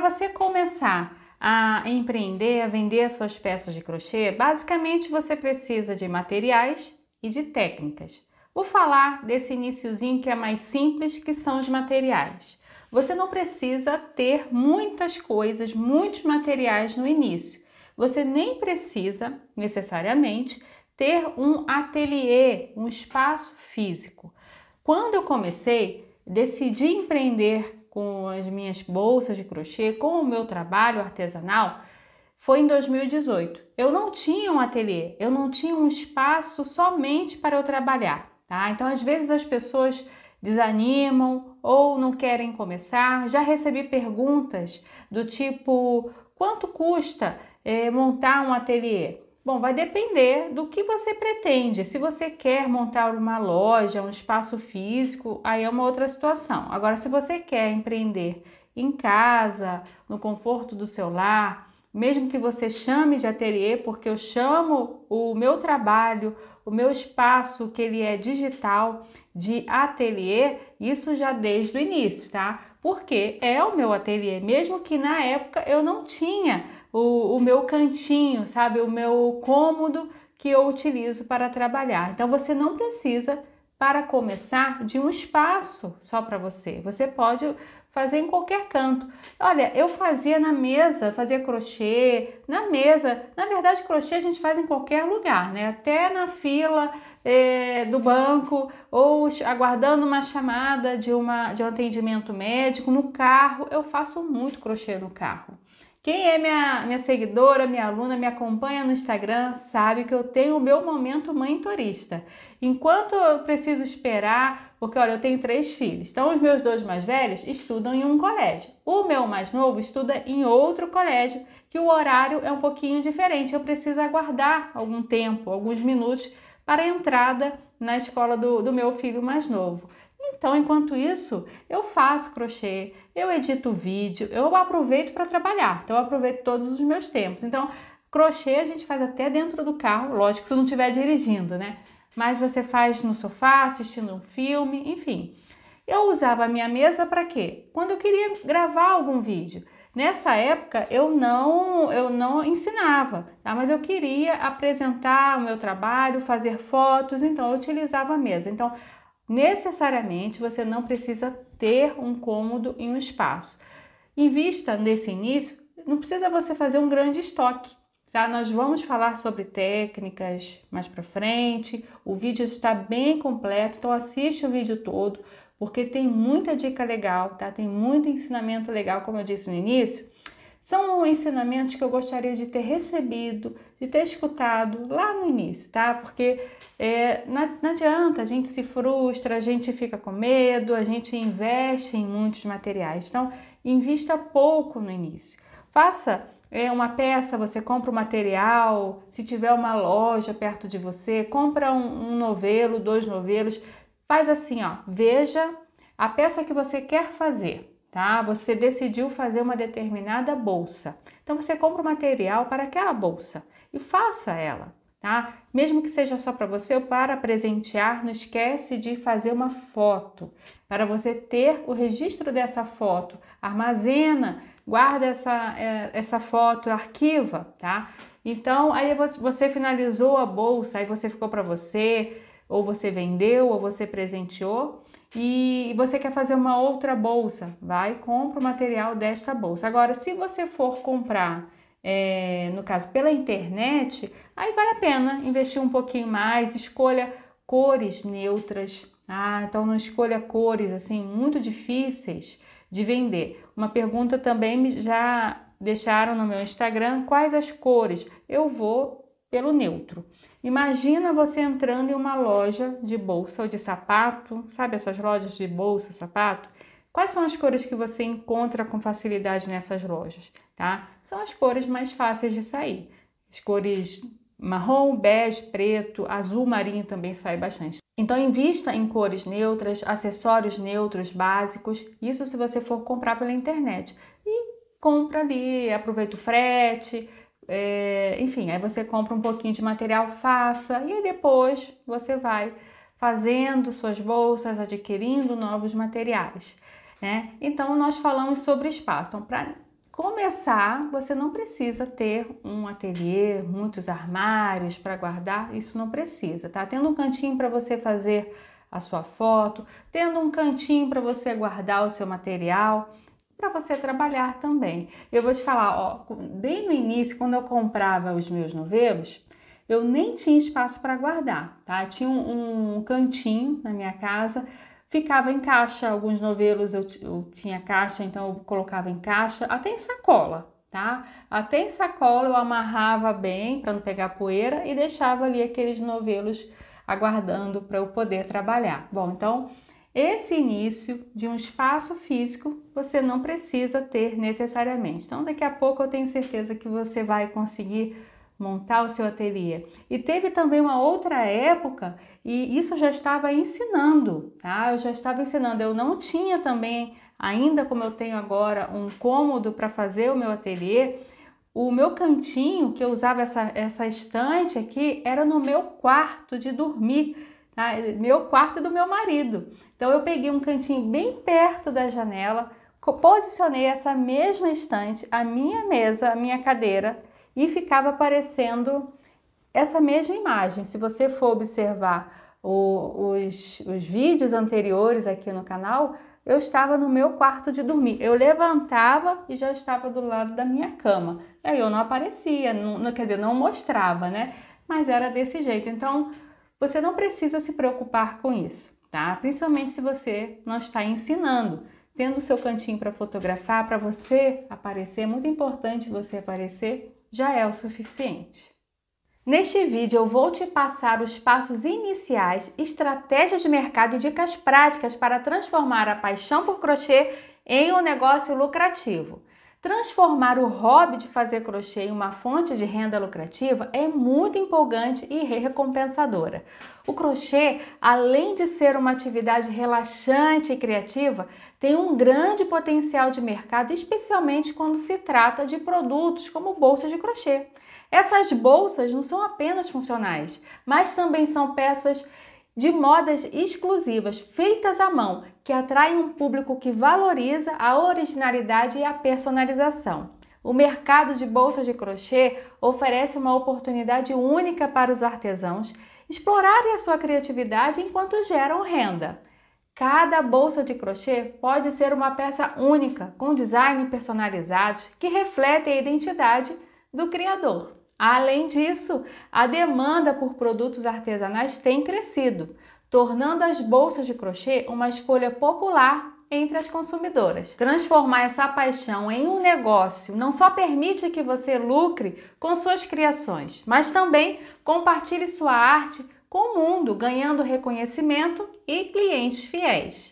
para você começar a empreender, a vender as suas peças de crochê, basicamente você precisa de materiais e de técnicas. Vou falar desse iníciozinho que é mais simples, que são os materiais. Você não precisa ter muitas coisas, muitos materiais no início. Você nem precisa necessariamente ter um ateliê, um espaço físico. Quando eu comecei, decidi empreender com as minhas bolsas de crochê, com o meu trabalho artesanal, foi em 2018. Eu não tinha um ateliê, eu não tinha um espaço somente para eu trabalhar, tá? Então, às vezes as pessoas desanimam ou não querem começar. Já recebi perguntas do tipo: quanto custa eh, montar um ateliê? Bom, vai depender do que você pretende. Se você quer montar uma loja, um espaço físico, aí é uma outra situação. Agora, se você quer empreender em casa, no conforto do seu lar, mesmo que você chame de ateliê, porque eu chamo o meu trabalho, o meu espaço que ele é digital de ateliê, isso já desde o início, tá? porque é o meu ateliê, mesmo que na época eu não tinha o, o meu cantinho, sabe, o meu cômodo que eu utilizo para trabalhar. Então você não precisa para começar de um espaço só para você. Você pode fazer em qualquer canto. Olha, eu fazia na mesa, fazia crochê, na mesa. Na verdade, crochê a gente faz em qualquer lugar, né? Até na fila eh, do banco ou aguardando uma chamada de, uma, de um atendimento médico, no carro. Eu faço muito crochê no carro. Quem é minha, minha seguidora, minha aluna, me acompanha no Instagram, sabe que eu tenho o meu momento mentorista. Enquanto eu preciso esperar, porque olha, eu tenho três filhos, então os meus dois mais velhos estudam em um colégio. O meu mais novo estuda em outro colégio, que o horário é um pouquinho diferente. Eu preciso aguardar algum tempo, alguns minutos, para a entrada na escola do, do meu filho mais novo. Então, enquanto isso, eu faço crochê, eu edito vídeo, eu aproveito para trabalhar. Então, eu aproveito todos os meus tempos. Então, crochê a gente faz até dentro do carro, lógico, se não estiver dirigindo, né? Mas você faz no sofá, assistindo um filme, enfim. Eu usava a minha mesa para quê? Quando eu queria gravar algum vídeo. Nessa época eu não eu não ensinava, tá? mas eu queria apresentar o meu trabalho, fazer fotos, então eu utilizava a mesa. Então Necessariamente você não precisa ter um cômodo e um espaço. Invista nesse início, não precisa você fazer um grande estoque. Tá? Nós vamos falar sobre técnicas mais para frente. O vídeo está bem completo, então assiste o vídeo todo, porque tem muita dica legal, tá? Tem muito ensinamento legal, como eu disse no início. São ensinamentos que eu gostaria de ter recebido de ter escutado lá no início, tá? Porque é, não, não adianta, a gente se frustra, a gente fica com medo, a gente investe em muitos materiais. Então, invista pouco no início. Faça é, uma peça, você compra o um material, se tiver uma loja perto de você, compra um, um novelo, dois novelos, faz assim, ó, veja a peça que você quer fazer, tá? Você decidiu fazer uma determinada bolsa. Então você compra o material para aquela bolsa e faça ela, tá? Mesmo que seja só para você ou para presentear, não esquece de fazer uma foto para você ter o registro dessa foto. Armazena, guarda essa, é, essa foto, arquiva, tá? Então, aí você finalizou a bolsa, aí você ficou para você, ou você vendeu, ou você presenteou, e você quer fazer uma outra bolsa, vai, compra o material desta bolsa. Agora, se você for comprar é, no caso pela internet, aí vale a pena investir um pouquinho mais, escolha cores neutras. Ah, então não escolha cores assim muito difíceis de vender. Uma pergunta também já deixaram no meu Instagram quais as cores. Eu vou pelo neutro. Imagina você entrando em uma loja de bolsa ou de sapato, sabe essas lojas de bolsa, sapato? Quais são as cores que você encontra com facilidade nessas lojas, tá? São as cores mais fáceis de sair. As cores marrom, bege, preto, azul marinho também sai bastante. Então invista em cores neutras, acessórios neutros básicos, isso se você for comprar pela internet. E compra ali, aproveita o frete, é, enfim, aí você compra um pouquinho de material, faça, e aí depois você vai fazendo suas bolsas, adquirindo novos materiais né? Então nós falamos sobre espaço. Então, para começar, você não precisa ter um ateliê, muitos armários para guardar, isso não precisa, tá? Tendo um cantinho para você fazer a sua foto, tendo um cantinho para você guardar o seu material, para você trabalhar também. Eu vou te falar, ó, bem no início, quando eu comprava os meus novelos, eu nem tinha espaço para guardar, tá? tinha um, um cantinho na minha casa ficava em caixa. Alguns novelos eu, eu tinha caixa, então eu colocava em caixa, até em sacola, tá? Até em sacola eu amarrava bem para não pegar poeira e deixava ali aqueles novelos aguardando para eu poder trabalhar. Bom, então esse início de um espaço físico você não precisa ter necessariamente. Então daqui a pouco eu tenho certeza que você vai conseguir montar o seu ateliê. E teve também uma outra época e isso já estava ensinando, tá? Eu já estava ensinando. Eu não tinha também, ainda como eu tenho agora, um cômodo para fazer o meu ateliê. O meu cantinho, que eu usava essa, essa estante aqui, era no meu quarto de dormir, tá? meu quarto do meu marido. Então eu peguei um cantinho bem perto da janela, posicionei essa mesma estante, a minha mesa, a minha cadeira e ficava aparecendo essa mesma imagem. Se você for observar o, os, os vídeos anteriores aqui no canal, eu estava no meu quarto de dormir. Eu levantava e já estava do lado da minha cama. aí eu não aparecia, não, quer dizer, não mostrava, né? Mas era desse jeito. Então, você não precisa se preocupar com isso, tá? Principalmente se você não está ensinando. Tendo o seu cantinho para fotografar, para você aparecer, é muito importante você aparecer já é o suficiente. Neste vídeo eu vou te passar os passos iniciais, estratégias de mercado e dicas práticas para transformar a paixão por crochê em um negócio lucrativo. Transformar o hobby de fazer crochê em uma fonte de renda lucrativa é muito empolgante e recompensadora. O crochê, além de ser uma atividade relaxante e criativa, tem um grande potencial de mercado, especialmente quando se trata de produtos como bolsas de crochê. Essas bolsas não são apenas funcionais, mas também são peças de modas exclusivas feitas à mão que atraem um público que valoriza a originalidade e a personalização. O mercado de bolsas de crochê oferece uma oportunidade única para os artesãos explorarem a sua criatividade enquanto geram renda. Cada bolsa de crochê pode ser uma peça única, com design personalizados que refletem a identidade do criador. Além disso, a demanda por produtos artesanais tem crescido, tornando as bolsas de crochê uma escolha popular entre as consumidoras. Transformar essa paixão em um negócio não só permite que você lucre com suas criações, mas também compartilhe sua arte com o mundo, ganhando reconhecimento e clientes fiéis.